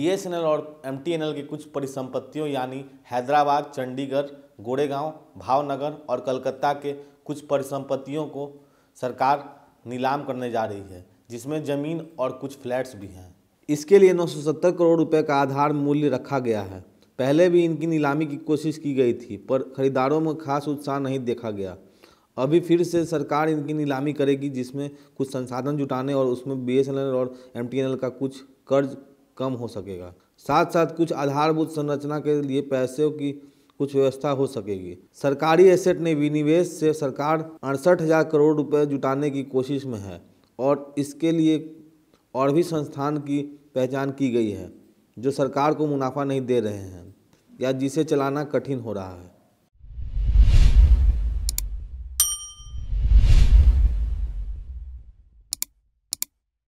BSNL और MTNL की कुछ परिसंपत्तियों यानी हैदराबाद चंडीगढ़ गोरेगाँव भावनगर और कलकत्ता के कुछ परिसंपत्तियों को सरकार नीलाम करने जा रही है जिसमें जमीन और कुछ फ्लैट्स भी हैं इसके लिए 970 करोड़ रुपए का आधार मूल्य रखा गया है पहले भी इनकी नीलामी की कोशिश की गई थी पर खरीदारों में खास उत्साह नहीं देखा गया अभी फिर से सरकार इनकी नीलामी करेगी जिसमें कुछ संसाधन जुटाने और उसमें बी और एम का कुछ कर्ज कम हो सकेगा साथ साथ कुछ आधारभूत संरचना के लिए पैसों की कुछ व्यवस्था हो सकेगी सरकारी एसेट ने विनिवेश से सरकार अड़सठ हज़ार करोड़ रुपए जुटाने की कोशिश में है और इसके लिए और भी संस्थान की पहचान की गई है जो सरकार को मुनाफा नहीं दे रहे हैं या जिसे चलाना कठिन हो रहा है